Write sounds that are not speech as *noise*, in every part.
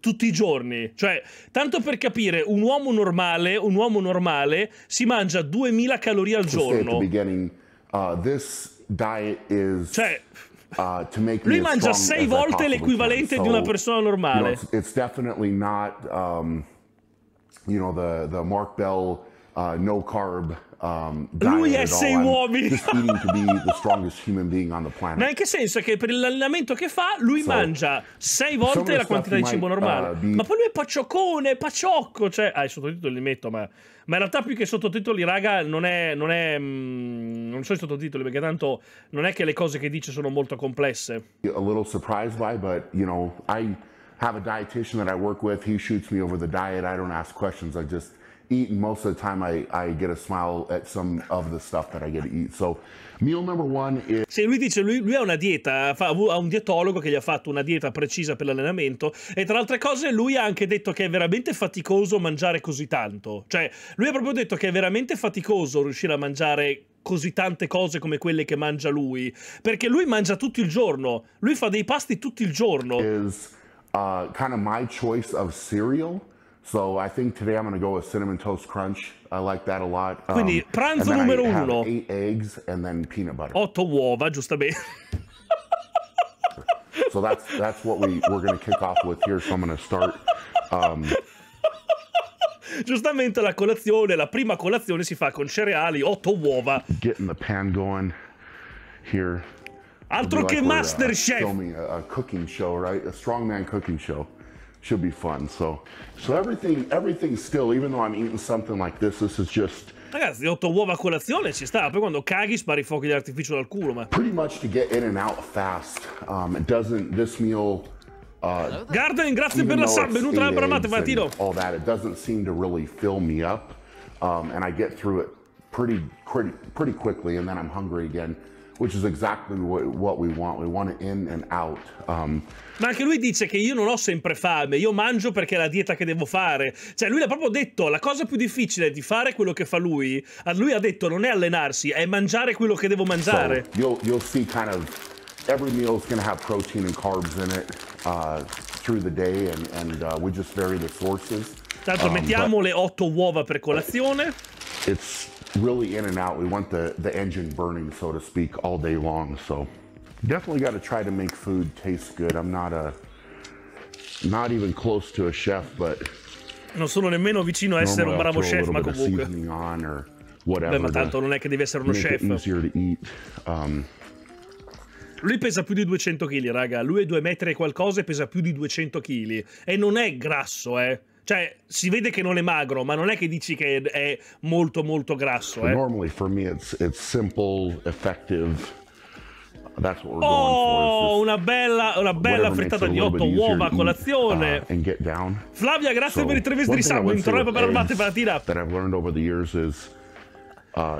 tutti i giorni. Cioè, tanto per capire, un uomo normale, un uomo normale si mangia 2000 calorie al giorno. Uh, cioè, uh, lui mangia 6 volte l'equivalente so, di una persona normale. You know, it's, it's definitely not, um, you know, the, the Mark Bell uh, no carb um, Lui è sei uomini. Ma in che senso? è Che per l'allenamento che fa, lui so, mangia sei volte la quantità di cibo might, normale. Uh, be... Ma poi lui è pacioccone, paciocco. Cioè, ah, i sottotitoli li metto, ma, ma in realtà più che sottotitoli, raga, non è. Non, è, mh, mm, non so i sottotitoli, perché tanto non è che le cose che dice sono molto complesse. A little surprised by, but you know, I have a dietitian that I work with. He shoots me over the diet. I don't ask questions. I just eat, and most of the time I, I get a smile at some of the stuff that I get to eat. So meal number one is... Se lui dice, lui, lui ha una dieta, fa, ha un dietologo che gli ha fatto una dieta precisa per l'allenamento e tra le altre cose lui ha anche detto che è veramente faticoso mangiare così tanto. Cioè, lui ha proprio detto che è veramente faticoso riuscire a mangiare così tante cose come quelle che mangia lui, perché lui mangia tutto il giorno, lui fa dei pasti tutto il giorno. Is uh, kind of my choice of cereal. So I think today I'm going to go with cinnamon toast crunch. I like that a lot. Um, Quindi pranzo numero uno. Eight eggs and then peanut butter. Otto uova, giustamente. so that's that's what we we're going to kick off with here. So I'm going to start. Um, giustamente la colazione, la prima colazione si fa con cereali, otto uova. Getting the pan going here. Altro like che Master uh, Chef. Filming a, a cooking show, right? A strongman cooking show should be fun. So, so everything, everything still, even though I'm eating something like this, this is just. Ragazzi, otto uova a colazione ci sta, poi quando caghi spari fuochi d'artificio dal culo, ma. Pretty much to get in and out fast. Um, it doesn't, this meal. Uh, Garden, grazie per la sub, benvenuta alla bramata, Martino. All that, it doesn't seem to really fill me up. Um, and I get through it pretty, pretty, pretty quickly, and then I'm hungry again. which is exactly what we want. We want it in and out. Um, Ma anche lui dice che io non ho sempre fame, io mangio perché è la dieta che devo fare. Cioè, lui l'ha proprio detto: la cosa più difficile di fare quello che fa lui, lui ha detto non è allenarsi, è mangiare quello che devo mangiare. So you'll, you'll see kind of every meal is going to have protein and carbs in it uh, through the day, and, and uh, we just vary the sources. Tanto um, mettiamo le otto uova per colazione. It's really in and out. We want the, the engine burning, so to speak, all day long. So definitely got to try to make food taste good. I'm not a, not even close to a chef, but non sono nemmeno vicino a essere un bravo chef, ma comunque. Beh, ma tanto non è che devi essere uno chef. Um, lui pesa più di 200 kg, raga. Lui è 2 metri e qualcosa e pesa più di 200 kg. E non è grasso, eh. Cioè, si vede che non è magro, ma non è che dici che è molto molto grasso. Eh. Normally for me it's, it's simple, effective. That's what we're oh, una bella, una bella frittata di otto uova a colazione. Eat, uh, Flavia, grazie so, per i tre mesi di sangue. Mi tornare per armate per la tira. Uh,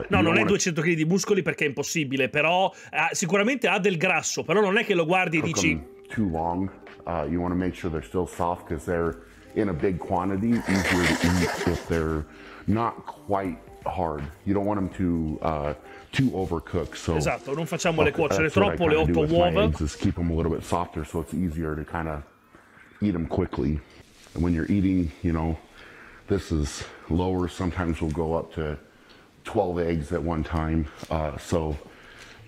no, non è 200 kg di muscoli perché è impossibile, però uh, sicuramente ha del grasso, però non è che lo guardi e dici... Too long. Uh, you want to make sure they're still soft because they're in a big quantity, easier to eat if they're not quite hard. You don't want them to uh, too overcook. So esatto, non facciamole cuocere troppo le otto uova. Eggs, just keep them a little bit softer, so it's easier to kind of eat them quickly. And when you're eating, you know, this is lower. Sometimes we'll go up to 12 eggs at one time. Uh, so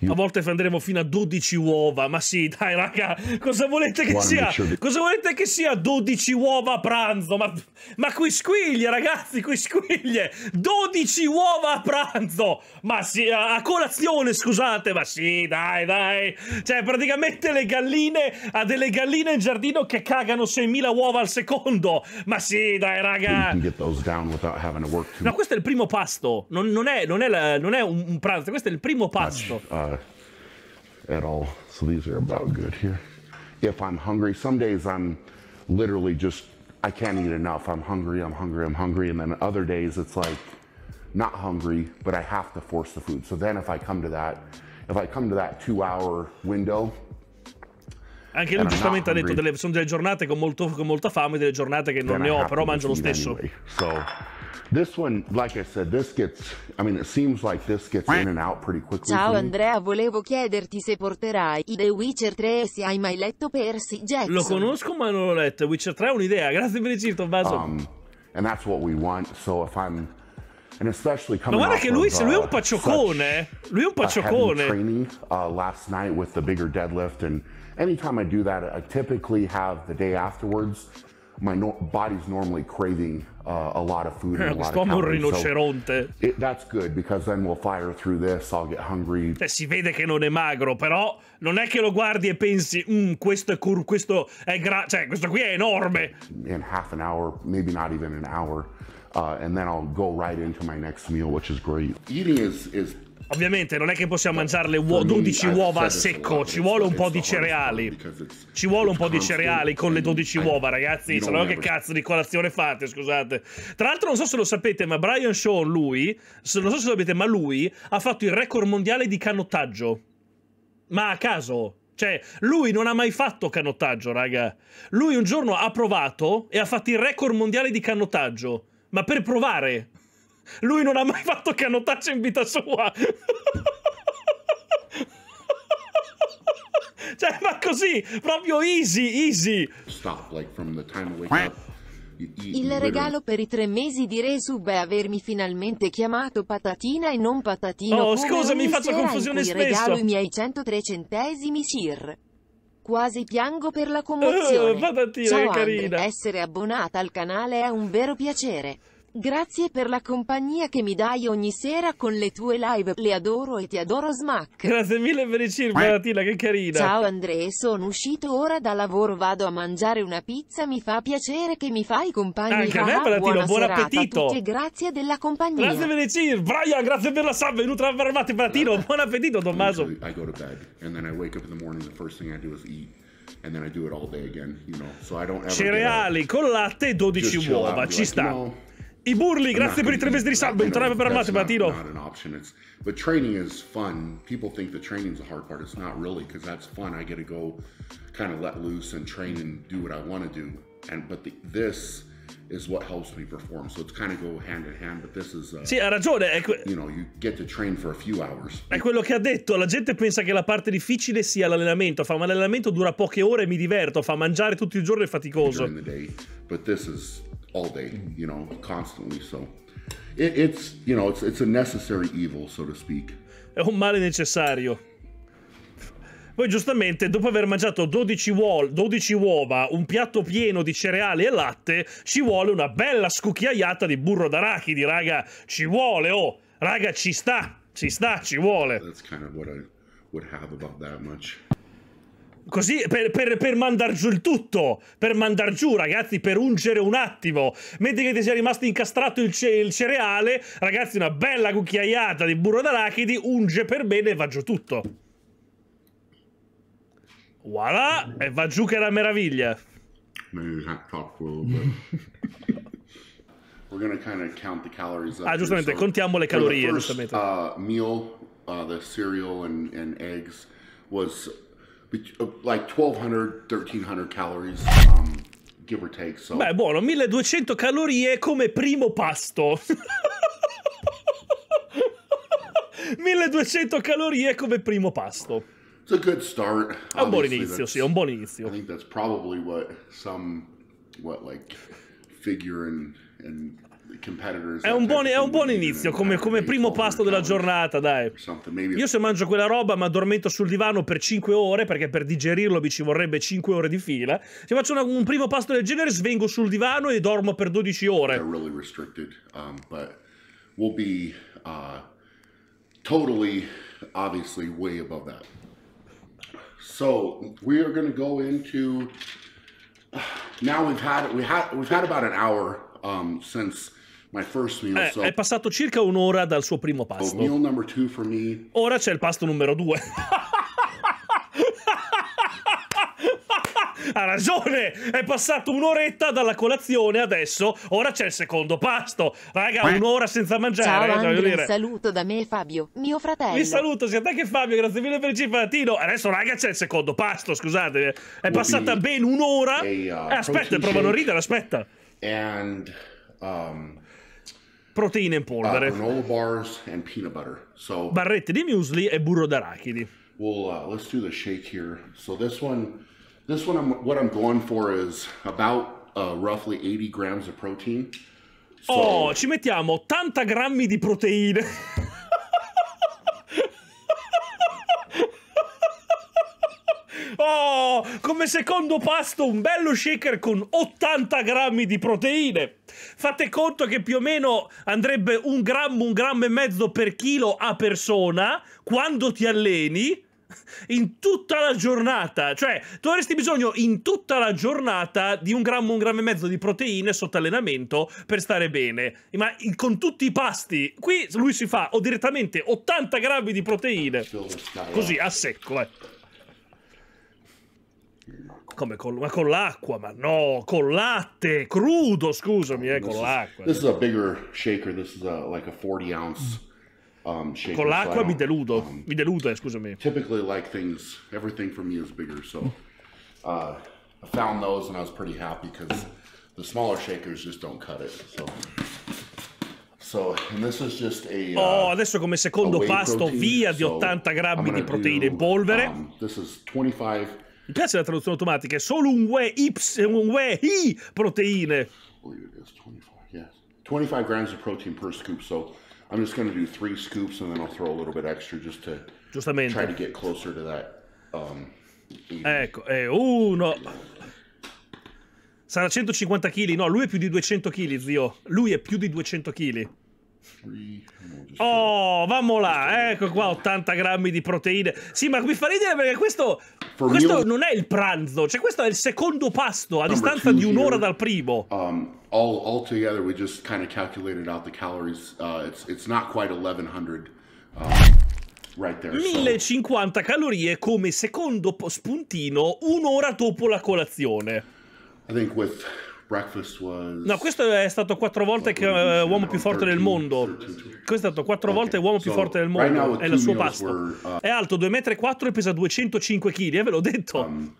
A volte prenderemo fino a 12 uova, ma sì, dai raga, cosa volete che sia? Cosa volete che sia 12 uova a pranzo? Ma, ma qui squiglie, ragazzi, qui squiglie! 12 uova a pranzo! Ma sì, a, a colazione, scusate, ma sì, dai, dai! Cioè, praticamente le galline, ha delle galline in giardino che cagano 6.000 uova al secondo! Ma sì, dai raga! No, questo è il primo pasto, non, non, è, non, è, la, non è, un, pranzo, questo è il primo pasto. at all. So these are about good here. If I'm hungry, some days I'm literally just, I can't eat enough. I'm hungry, I'm hungry, I'm hungry. And then other days it's like, not hungry, but I have to force the food. So then if I come to that, if I come to that two hour window, Anche lui giustamente ha detto delle, sono delle giornate con, molto, con molta fame, delle giornate che non ne ho, però mangio lo stesso. Anyway. So this one, like I said, this gets, I mean, it seems like this gets in and out pretty quickly. Ciao Andrea, volevo chiederti se porterai i The Witcher 3 e se hai mai letto Percy Jackson. Lo conosco ma non l'ho letto, Witcher 3 è un'idea, grazie per il cito, Baso. Um, and that's what we want, so if I'm... And especially coming Ma guarda che lui, of, uh, lui è un uh, pacioccone, lui è un pacioccone. Training uh, last night with the bigger deadlift and anytime I do that I typically have the day afterwards my no body's normally craving uh, a lot of food and a *laughs* lot of calorie, so it, that's good because then we'll fire through this, I'll get hungry. Eh, si vede che non è magro, però non è che lo guardi e pensi, mm, questo è cur- questo è gra- cioè questo qui è enorme. In half an hour, maybe not even an hour. Uh, and then I'll go right into my next meal, which is great. Eating is, is Ovviamente non è che possiamo mangiare le uo 12 uova a secco, ci vuole un po' di cereali. Ci vuole un po' di cereali con le 12 uova, ragazzi. Se no che cazzo di colazione fate, scusate. Tra l'altro non so se lo sapete, ma Brian Shaw, lui, non so se lo sapete, ma lui ha fatto il record mondiale di canottaggio. Ma a caso. Cioè, lui non ha mai fatto canottaggio, raga. Lui un giorno ha provato e ha fatto il record mondiale di canottaggio. Ma per provare, lui non ha mai fatto canottaggio in vita sua. cioè, ma così, proprio easy, easy. Stop, like from the time wake up. Il regalo per i tre mesi di Resub è avermi finalmente chiamato patatina e non patatino. Oh, scusami, faccio confusione in cui spesso. regalo i miei 103 centesimi Sir. Quasi piango per la commozione. Oh, patatina, Ciao, che carina. Andre. Essere abbonata al canale è un vero piacere. Grazie per la compagnia che mi dai ogni sera con le tue live. Le adoro e ti adoro smack. Grazie mille per il circo, Latina, che carina. Ciao Andrea, sono uscito ora da lavoro, vado a mangiare una pizza, mi fa piacere che mi fai compagnia. Anche a me, Palatino, buon serata, appetito. E grazie della compagnia. Grazie per il circo, Brian, grazie per la salve, venuto a armate, Palatino. Buon appetito, Tommaso. I go to bed and then I wake up in the morning, the first thing I do is eat. and then I do it all day again, you know. So I don't ever Cereali con latte e 12 uova, ci sta. You know, i burli, grazie per i tre mesi di salvo, non trovo per armate, Patino. Not but training is fun. People think that training's the hard part. It's not really because that's fun. I get to go kind of let loose and train and do what I want to do. And but the, this is what helps me perform. So it's kind of go hand in hand, but this is uh, Sì, ha ragione, è you know, you get to train for a few hours. È quello che ha detto, la gente pensa che la parte difficile sia l'allenamento, fa ma l'allenamento dura poche ore e mi diverto, fa mangiare tutti i giorni è faticoso. But this is all day, you know, constantly. So it, it's, you know, it's, it's a necessary evil, so to speak. È un male necessario. Poi giustamente, dopo aver mangiato 12, uol- 12 uova, un piatto pieno di cereali e latte, ci vuole una bella scucchiaiata di burro d'arachidi, raga. Ci vuole, oh! Raga, ci sta! Ci sta, ci vuole! That's kind of what I would have about that much. Così per, per, per, mandar giù il tutto, per mandar giù ragazzi, per ungere un attimo, mentre che ti sia rimasto incastrato il, ce il cereale, ragazzi una bella cucchiaiata di burro d'arachidi unge per bene e va giù tutto. Voilà, e va giù che è la meraviglia. ah, giustamente, so, contiamo le calorie, first, giustamente. Uh, meal, uh, the cereal and, and eggs was Uh, like 1200 1300 calories um, give or take so. beh buono 1200 calorie come primo pasto 1200 *laughs* calorie come primo pasto it's a good start è un buon inizio sì è un buon inizio I think that's probably what some what like figure and and È un buon, è un buon inizio, come, come, primo pasto della giornata, dai. Io se mangio quella roba mi addormento sul divano per 5 ore, perché per digerirlo mi ci vorrebbe 5 ore di fila. Se faccio una, un primo pasto del genere svengo sul divano e dormo per 12 ore. sono molto um, ma saremo totalmente ovviamente molto obviously, way above that. So we are going to go into... *sighs* Now we've had, we had, we've had about an hour um, since... Eh, è passato circa un'ora dal suo primo oh, pasto. Ora c'è il pasto numero due. ha ragione, è passato un'oretta dalla colazione adesso, ora c'è il secondo pasto. Raga, un'ora senza mangiare. Ciao Andri, un saluto da me Fabio, mio fratello. Vi saluto sia te che Fabio, grazie mille per il cipalatino. Adesso raga c'è il secondo pasto, scusate. È passata ben un'ora. Uh, eh, aspetta, provano a ridere, aspetta. And, um proteine in polvere. Uh, so, Barrette di muesli e burro d'arachidi. Well, uh, let's do the shake here. So this one, this one, I'm, what I'm going for is about uh, roughly 80 grams of protein. So... Oh, ci mettiamo 80 grammi di proteine. *laughs* Oh, come secondo pasto un bello shaker con 80 grammi di proteine. Fate conto che più o meno andrebbe un grammo, un grammo e mezzo per chilo a persona quando ti alleni in tutta la giornata. Cioè, tu avresti bisogno in tutta la giornata di un grammo, un grammo e mezzo di proteine sotto allenamento per stare bene. Ma con tutti i pasti, qui lui si fa o direttamente 80 grammi di proteine. Eh. Così, a secco, eh. Come con, ma con l'acqua, ma no, con latte, crudo, scusami, eh, con this l'acqua. Is, this is a bigger shaker, this is a, like a 40 ounce um, shaker. Con l'acqua so mi deludo, um, mi deludo, eh, scusami. Typically like things, everything for me is bigger, so uh, I found those and I was pretty happy because the smaller shakers just don't cut it, so... So, a, uh, oh, adesso come secondo pasto protein, via di so 80 grammi di proteine do, in polvere. Um, this is 25 mi piace la traduzione automatica, è solo un whey, ips, un whey i proteine. 25 grams of protein per scoop, so I'm just going to do three scoops and then I'll throw a little bit extra just to Giustamente. try to get closer to that. Um, ecco, è uno. Sarà 150 kg, no, lui è più di 200 kg, zio. Lui è più di 200 kg. Oh, vamo là, ecco qua 80 grammi di proteine. Sì, ma mi fa ridere perché questo questo non è il pranzo, cioè questo è il secondo pasto a distanza di un'ora dal primo. Um, all, all together we just kind of calculated out the calories. Uh, it's, it's not quite 1100. Uh, right there, 1050 so. calorie come secondo spuntino un'ora dopo la colazione. I think with No, questo è stato quattro volte che, uh, uomo più uh, forte del mondo. Questo è stato quattro volte uomo più forte del mondo. È il suo pasto. È alto 2,4 m e pesa 205 kg, eh, ve l'ho detto. Um,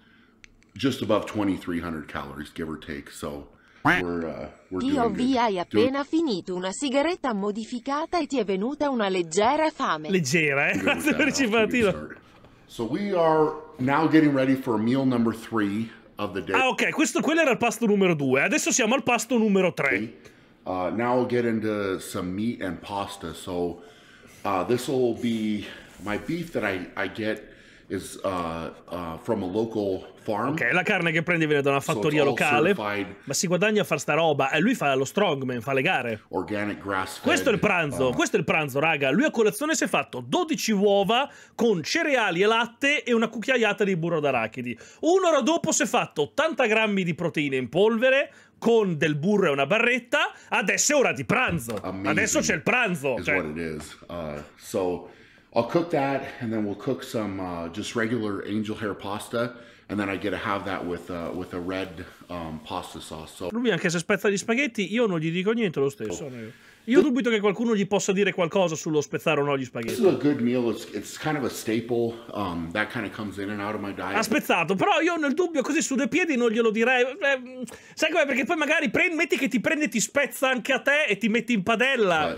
just above 2300 calories, give or take. So We're, uh, we're Dio vi hai appena Do... finito una sigaretta modificata e ti è venuta una leggera fame. Leggera, eh? Grazie per il cipartino. So we are now getting ready for meal number three. Ah, ok, questo, quello era il pasto numero 2. Adesso siamo al pasto numero 3. Uh, now we'll get into some meat and pasta. So uh, this will be my beef that I, I get is uh, uh, from a local farm. Ok, la carne che prende viene da una fattoria so locale, ma si guadagna a far sta roba e lui fa lo strongman, fa le gare. Questo è il pranzo, uh. questo è il pranzo, raga. Lui a colazione si è fatto 12 uova con cereali e latte e una cucchiaiata di burro d'arachidi. Un'ora dopo si è fatto 80 grammi di proteine in polvere, con del burro e una barretta, adesso è ora di pranzo. Amazing Adesso c'è il pranzo. Cioè. Uh, so I'll cook that and then we'll cook some uh, just regular angel hair pasta and then I get to have that with, uh, with a red um, pasta sauce. So. Lui anche se spezza gli spaghetti io non gli dico niente lo stesso. Oh. Io dubito che qualcuno gli possa dire qualcosa sullo spezzare o no gli spaghetti. This is a good meal. It's, it's kind of a staple. Um, that kind of comes in and out of my diet. Ha spezzato, però io nel dubbio così su due piedi non glielo direi. Eh, sai come? Perché poi magari metti che ti prende e ti spezza anche a te e ti metti in padella.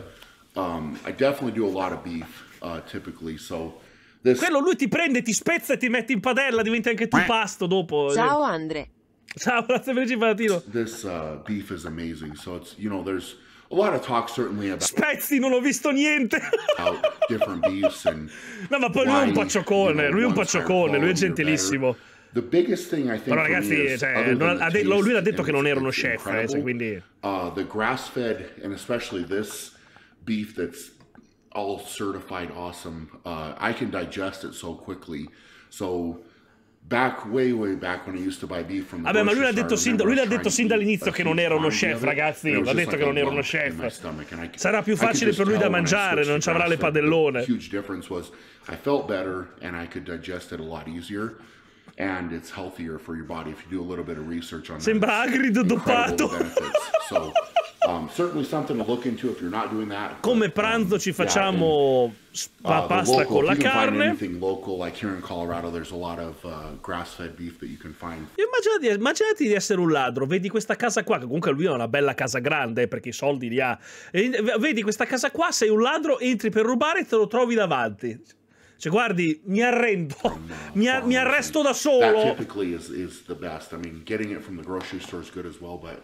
But, um, I definitely do a lot of beef uh, typically. So this... Quello lui ti prende, ti spezza e ti mette in padella, diventi anche tu pasto dopo. Ciao Andre. Ciao, grazie per il palatino. This uh, beef is amazing. So it's, you know, there's a lot of talk certainly about Spezzi, non ho visto niente. different beefs and *laughs* No, ma poi lui è un pacciocone, lui è un pacciocone, lui è gentilissimo. The biggest thing I think Però ragazzi, cioè, taste, lui ha detto che non era uno chef, eh, cioè, quindi uh, the grass fed and especially this beef that's all certified awesome. Uh, I can digest it so quickly. So back way way back when I used to buy beef from the Vabbè, ma lui l'ha detto sin, lui l'ha detto sin dall'inizio che non era uno chef, ragazzi. L'ha detto like che non era uno chef. Sarà più facile per lui da mangiare, non ci avrà le padellone. Huge difference was I felt better and I could digest it a lot easier. And it's healthier for your body if you do a little bit of research on Sembra that. Sembra Hagrid doppato. so Um, Come um, pranzo ci facciamo yeah, and, uh, pasta local, con la carne. Local, like of, uh, immaginati, immaginati, di essere un ladro, vedi questa casa qua, che comunque lui ha una bella casa grande perché i soldi li ha. Eh, vedi questa casa qua, sei un ladro, entri per rubare e te lo trovi davanti. Cioè, guardi, mi arrendo, *laughs* mi, ar mi arresto da solo. That typically is, is the best. I mean, getting it from the grocery store is good as well, but...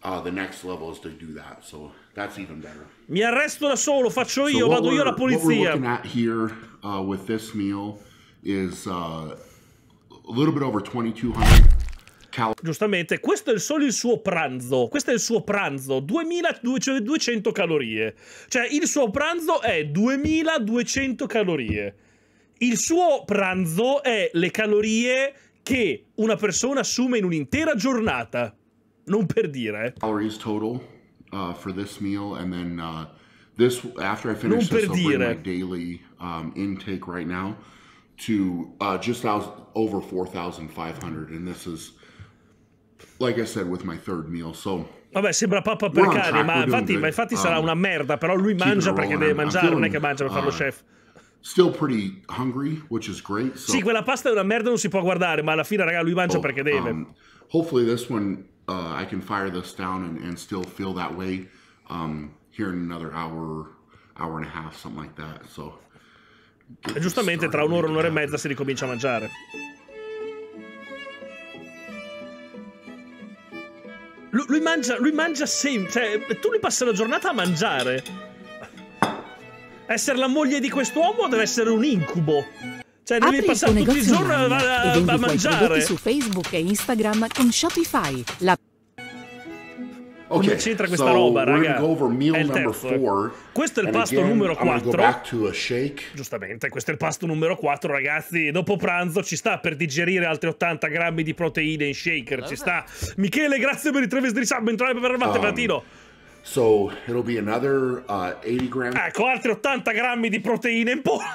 Uh, the next level is to do that. So that's even better. Mi arresto da solo, faccio io, so vado io alla polizia. What we're looking at here uh, with this meal is uh, a little bit over 2200 Giustamente, questo è solo il suo pranzo. Questo è il suo pranzo, 2200 calorie. Cioè, il suo pranzo è 2200 calorie. Il suo pranzo è le calorie che una persona assume in un'intera giornata non per dire. Calories total uh, for this meal and then uh, this after I finish non this I'll bring my daily um, intake right now to uh, just out, over 4,500 and this is like I said with my third meal. So Vabbè, sembra pappa per cani, ma infatti, ma infatti um, sarà una merda, però lui mangia perché deve mangiare, feeling, non è che mangia per uh, farlo chef. Still pretty hungry, which is great. So, sì, quella pasta è una merda, non si può guardare, ma alla fine, raga, lui mangia so, oh, perché deve. Um, hopefully this one uh, I can fire this down and, and still feel that way um, here in another hour, hour and a half, something like that. So, e giustamente tra un'ora, un'ora e mezza si ricomincia a mangiare. Lui, lui mangia, lui mangia sempre, cioè, tu gli passi la giornata a mangiare. Essere la moglie di quest'uomo deve essere un incubo. Cioè, devi Apri passare il tuo tutti i giorni a, a, a, a mangiare. su Facebook e Instagram con Shopify. La... Okay, Come c'entra questa so roba, raga? È il terzo. Eh. questo è il pasto again, numero 4. Giustamente, questo è il pasto numero 4, ragazzi. Dopo pranzo ci sta per digerire altri 80 grammi di proteine in shaker. Ci sta. Michele, grazie per i tre vestiti di sub. Bentornati per Armate um, Platino. So another, uh, ecco, altri 80 grammi di proteine in po'. *laughs*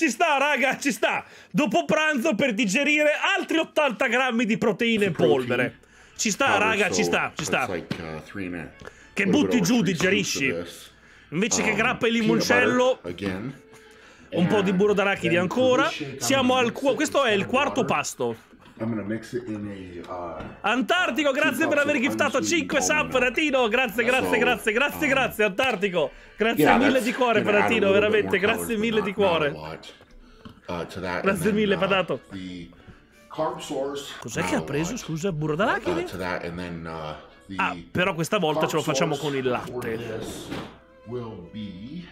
ci sta, raga, ci sta. Dopo pranzo per digerire altri 80 grammi di proteine in polvere. Ci sta, raga, ci sta, ci sta. Che butti giù, digerisci. Invece che ah, grappa e limoncello... Un po' di burro eh, d'arachidi ancora. Siamo al... Questo è il quarto pasto a, in uh, Antartico, grazie per aver giftato 5 sub, Ratino. Grazie, grazie, grazie, grazie, um, grazie, Antartico. Grazie mille di cuore, Ratino, veramente. Grazie mille di cuore. Uh, grazie mille, uh, patato. Cos'è che ha preso, scusa, burro d'arachidi? Ah, però questa volta ce lo facciamo con il latte. Will be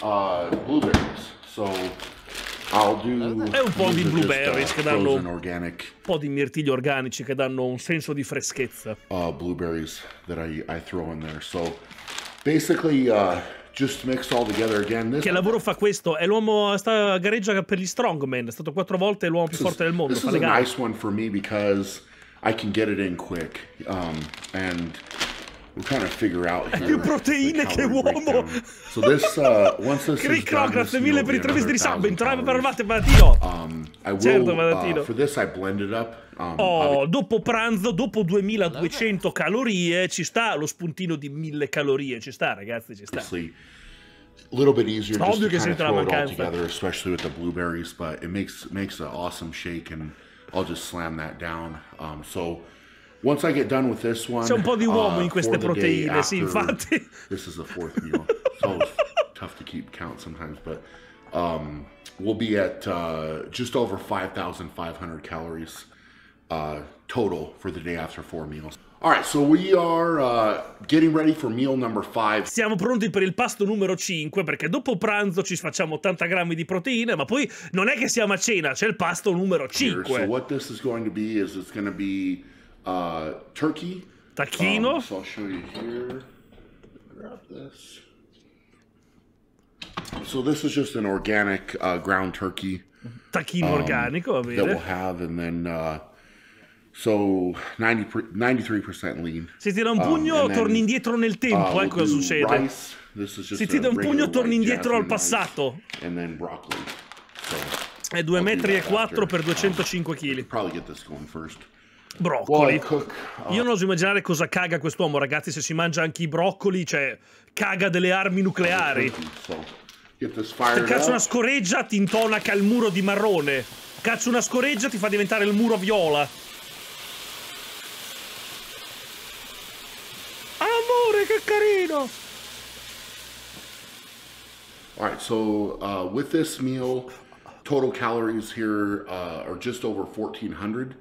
uh, blueberries. So è un po' di blueberries che danno un po' di mirtigli organici che danno un senso di freschezza. Uh, blueberries that I, I throw in there. So basically uh, just mix all together again. This... Che lavoro fa questo? È l'uomo sta gareggia per gli strongman, è stato quattro volte l'uomo più forte del mondo, this fa is a nice one for me because I can get it in quick um, and I'm trying to figure out here, più proteine like, che uomo. So this, uh, once this Cric Croc, grazie mille per i tre mesi di sub, entrare per parlate, Valentino. Um, will, certo, Valentino. Uh, this I blended up. Um, oh, dopo pranzo, dopo 2200 calorie, ci sta lo spuntino di 1000 calorie, ci sta ragazzi, ci sta. little bit easier just Obvio to kind of throw it all together, especially with the blueberries, but it makes makes an awesome shake, and I'll just slam that down. Um, so One, C'è un po' di uomo uh, in queste proteine, sì, infatti. This is the fourth meal. It's always *laughs* tough to keep count sometimes, but um, we'll be at uh, just over 5,500 calories uh, total for the day after four meals. Alright, so we are uh, getting ready for meal 5. Siamo pronti per il pasto numero 5 perché dopo pranzo ci facciamo 80 grammi di proteine, ma poi non è che siamo a cena, c'è il pasto numero 5. Here, so what this is going to be is it's going to be uh, turkey. Taquino. Um, so I'll show you here. Grab this. So this is just an organic uh, ground turkey. Tacchino um, organico, That we'll have, and then uh, so 93 lean. Se tira un um, pugno, um, torni indietro nel uh, tempo, uh, ecco cosa succede. Rice. Se tira un pugno, torni indietro al passato. And then broccoli. So, È 2,4 metri e 4 per 205 kg. Um, probably get this going first. Broccoli. Oh. Io non oso immaginare cosa caga quest'uomo, ragazzi, se si mangia anche i broccoli, cioè caga delle armi nucleari. Se cazzo una scoreggia ti intonaca il muro di marrone. Cazzo una scoreggia ti fa diventare il muro viola. Amore, che carino! Alright, so uh, with this meal, total calories here uh, are just over 1400.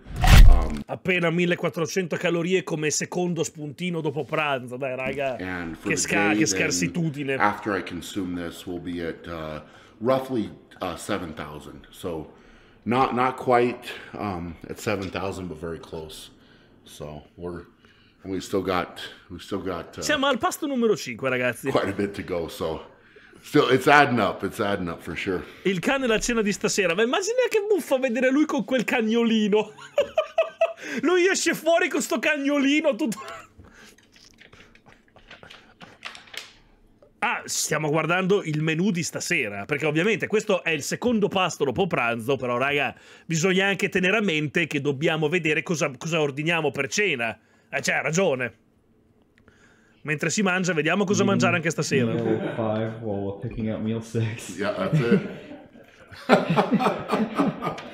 Um, Appena 1400 calorie come secondo spuntino dopo pranzo, dai raga, che, sca- day, che scarsitudine. After I consume this we'll be at uh, roughly uh, 7000, so not, not quite um, at 7000 but very close, so we're... We still got, we still got, uh, Siamo al pasto numero 5, ragazzi. Quite a bit to go, so Still, it's adding up, it's adding up for sure. Il cane la cena di stasera, ma immagina che buffa vedere lui con quel cagnolino. *laughs* Lui esce fuori con sto cagnolino tutto... Ah, stiamo guardando il menù di stasera, perché ovviamente questo è il secondo pasto dopo pranzo, però raga, bisogna anche tenere a mente che dobbiamo vedere cosa, cosa ordiniamo per cena. Eh, cioè, ha ragione. Mentre si mangia, vediamo cosa mm, mangiare anche stasera. Mm. Meal 5 while picking out meal 6. Yeah, that's it.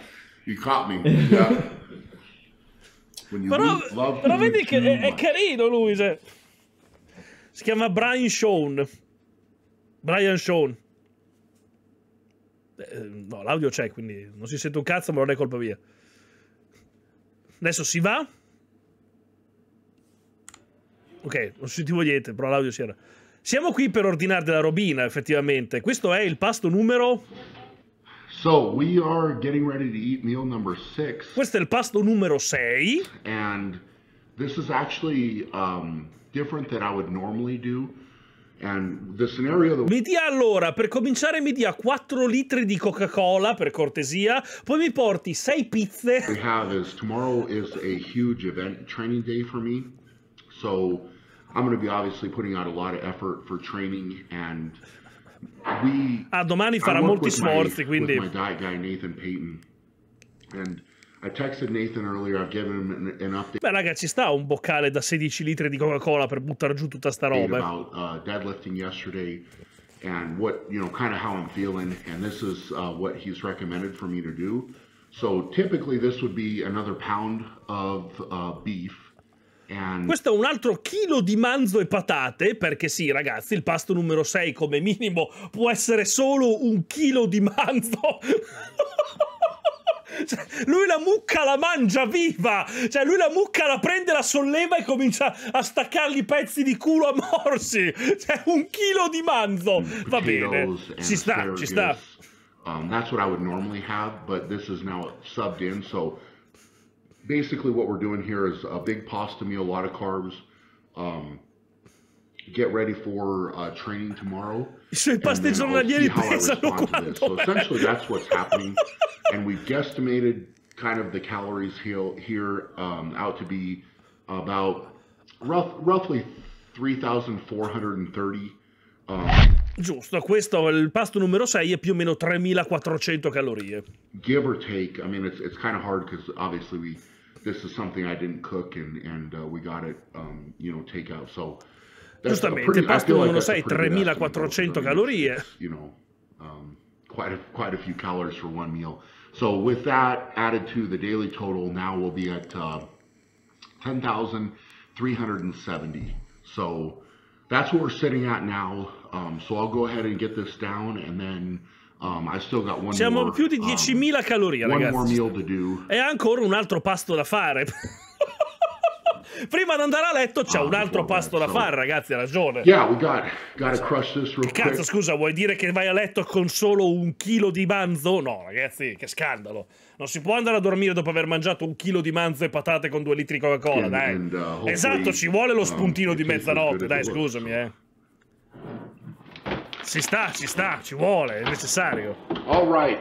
*laughs* you caught me. Yeah. Però, però vedi che è, è, carino lui. Se... Si chiama Brian Sean. Brian Sean. Eh, no, l'audio c'è, quindi non si sente un cazzo, ma non è colpa mia. Adesso si va. Ok, non sentivo niente, però l'audio si era. Siamo qui per ordinare della robina, effettivamente. Questo è il pasto numero... So we are getting ready to eat meal number six. Questo è il pasto numero 6. And this is actually um, different than I would normally do. And the scenario that... Mi dia allora, per cominciare mi dia 4 litri di Coca-Cola, per cortesia, poi mi porti 6 pizze. We have is tomorrow is a huge event training day for me. So I'm going to be obviously putting out a lot of effort for training and we, ah, domani farà molti sforzi, my, quindi... my diet guy Nathan Payton and I texted Nathan earlier, I've given him an, an update. Beh, raga, ci sta un boccale da 16 litri di Coca-Cola per buttare giù tutta sta roba. Eh. About uh, deadlifting yesterday and what, you know, kind of how I'm feeling and this is uh, what he's recommended for me to do. So typically this would be another pound of uh, beef Eh, Questo è un altro chilo di manzo e patate, perché sì, ragazzi, il pasto numero 6 come minimo può essere solo un chilo di manzo. *laughs* Cioè, lui la mucca la mangia viva! Cioè, lui la mucca la prende, la solleva e comincia a staccargli pezzi di culo a morsi! Cioè, un chilo di manzo! Va bene, ci sta, ci sta. Um, that's what I would normally have, but this is now subbed in, so basically what we're doing here is a big pasta meal, a lot of carbs. Um, get ready for uh, training tomorrow. how I respond to this. So essentially that's what's happening. and we've guesstimated kind of the calories here, here um, out to be about rough, roughly 3,430 Oh. Giusto, questo il pasto numero 6 è più o meno 3400 calorie. Give or take, I mean it's, it's kind of hard because obviously we this is something I didn't cook and, and uh, we got it um, you know take out. So Giustamente, pretty, pasto numero like 3400 calorie. You know, um, quite a, quite a few calories for one meal. So with that added to the daily total, now we'll be at uh, 10,370. So that's what we're sitting at now. Um, so I'll go ahead and get this down and then um, I still got one Siamo more, più di 10.000 um, calorie, ragazzi. E ancora un altro pasto da fare. *laughs* Prima di andare a letto c'è ah, un altro pasto da fare, ragazzi, hai ragione. Yeah, we got, gotta crush this real Cazzo, quick. scusa, vuoi dire che vai a letto con solo un chilo di manzo? No, ragazzi, che scandalo. Non si può andare a dormire dopo aver mangiato un chilo di manzo e patate con due litri Coca-Cola, dai. And, uh, esatto, ci vuole lo um, spuntino um, di mezzanotte, dai, scusami, eh si sta, si sta, ci vuole, è necessario. All right,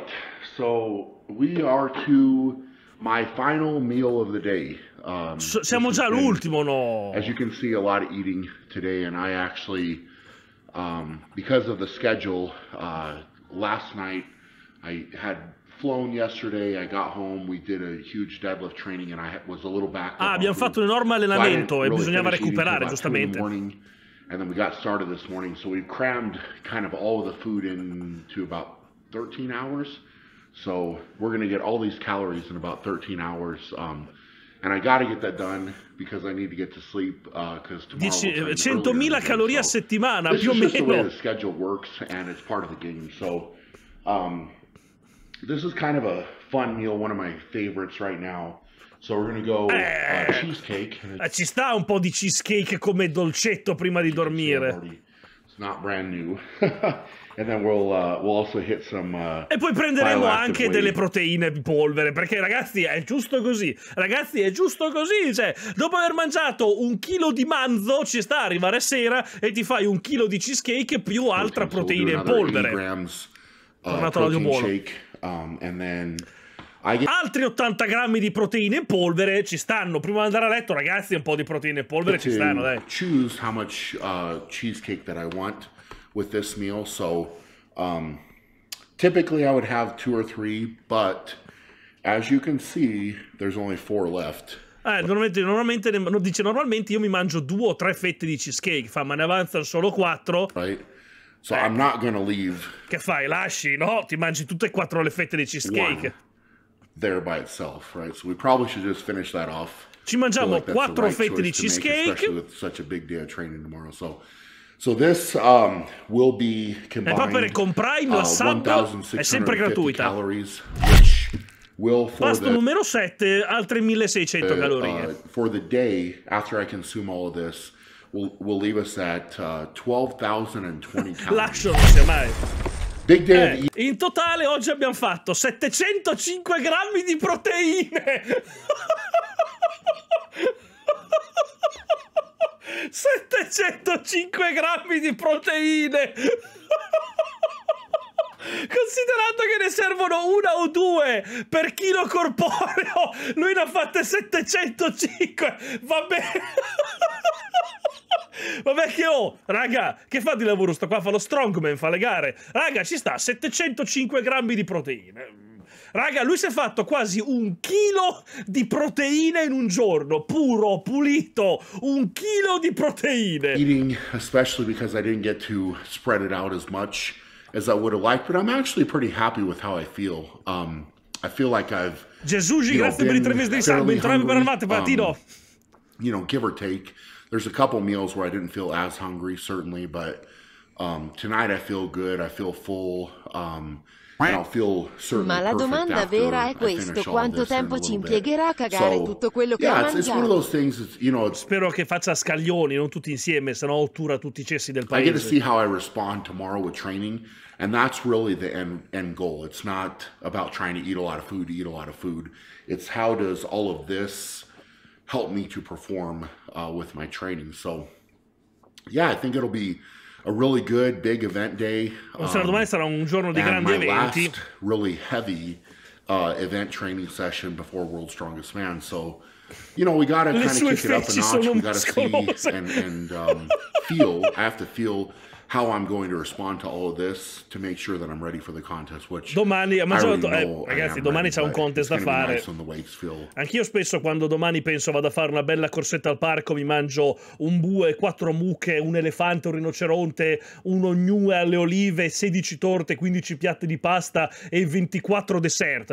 so we are to my final meal of the day. Um, S- siamo già all'ultimo, no? As you can see, a lot of eating today, and I actually, um, because of the schedule, uh, last night I had flown yesterday, I got home, we did a huge deadlift training, and I was a little back. Ah, abbiamo fatto un enorme allenamento so e really bisognava recuperare, giustamente. and then we got started this morning. So we've crammed kind of all of the food into about 13 hours. So we're gonna get all these calories in about 13 hours. Um, and I gotta get that done because I need to get to sleep because uh, tomorrow. 100,000 calorie a settimana, this più o meno. This is just the way the schedule works, and it's part of the game. So um, this is kind of a fun meal, one of my favorites right now. So we're gonna go uh, eh, cheesecake. Eh, ci sta un po' di cheesecake come dolcetto prima di dormire. *laughs* Uh, uh, e poi prenderemo anche weight. delle proteine in polvere, perché ragazzi è giusto così, ragazzi è giusto così, cioè dopo aver mangiato un chilo di manzo ci sta arrivare sera e ti fai un chilo di cheesecake più altra proteina in polvere. Uh, Tornato all'audio buono. Um, Altri 80 grammi di proteine in polvere ci stanno. Prima di andare a letto, ragazzi, un po' di proteine in polvere ci stanno, dai. Choose how much uh, cheesecake that I want with this meal. So, um, typically I would have two or three, but as you can see, there's only four left. Eh, normalmente, normalmente, dice normalmente io mi mangio due o tre fette di cheesecake, fa ma ne avanzano solo quattro. Right. So eh. I'm not gonna leave. Che fai? Lasci? No, ti mangi tutte e quattro le fette di cheesecake. One there by itself, right? So we probably should just finish that off. Ci mangiamo like quattro right fette di cheesecake. Make, with such a big day of training tomorrow. So, so this um, will be combined. E papere comprai l'assaggio uh, è sempre gratuita. Calories, which will for Pasto the, numero 7, altre 1600 uh, uh, calorie. Uh, for the day after I consume all of this, will will leave us at uh, 12,020 *laughs* calories. Lascialo, mai. Eh, in totale oggi abbiamo fatto 705 grammi di proteine. 705 *laughs* grammi di proteine. Considerando che ne servono una o due per chilo corporeo, lui ne ha fatte 705. Va bene. Vabbè che oh, raga, che fa di lavoro sto qua? Fa lo strongman, fa le gare. Raga, ci sta 705 grammi di proteine. Raga, lui si è fatto quasi un chilo di proteine in un giorno, puro, pulito, un chilo di proteine. Eating, especially because I didn't get to spread it out as much as I would have liked, but I'm actually pretty happy with how I feel. Um, I feel like I've Gesù, grazie per i tre mesi di sangue, entrambi per armate, partito. Um, you know, give or take. there's a couple meals where I didn't feel as hungry, certainly, but um, tonight I feel good. I feel full. Um, Ma la domanda vera è questo, quanto tempo ci impiegherà a cagare so, tutto quello che yeah, ha mangiato? Things, you know, Spero che faccia scaglioni, non tutti insieme, sennò ottura tutti i cessi del paese. I get to see how I respond tomorrow with training, and that's really the end, end goal. It's not about trying to eat a lot of food, eat a lot of food. It's how does all of this help me to perform uh, with my training. So, yeah, I think it'll be a really good big event day. Um, sarà my Last really heavy uh, event training session before World's Strongest Man. So, you know, we got to kind of kick it up a notch. We got to see and, and um, feel. I have to feel how I'm going to respond to all of this to make sure that I'm ready for the contest, which domani, ma solo, eh, ragazzi, domani c'è un contest da fare. Nice Anch'io spesso quando domani penso vado a fare una bella corsetta al parco, mi mangio un bue, quattro mucche, un elefante, un rinoceronte, un ognue alle olive, 16 torte, 15 piatti di pasta e 24 dessert.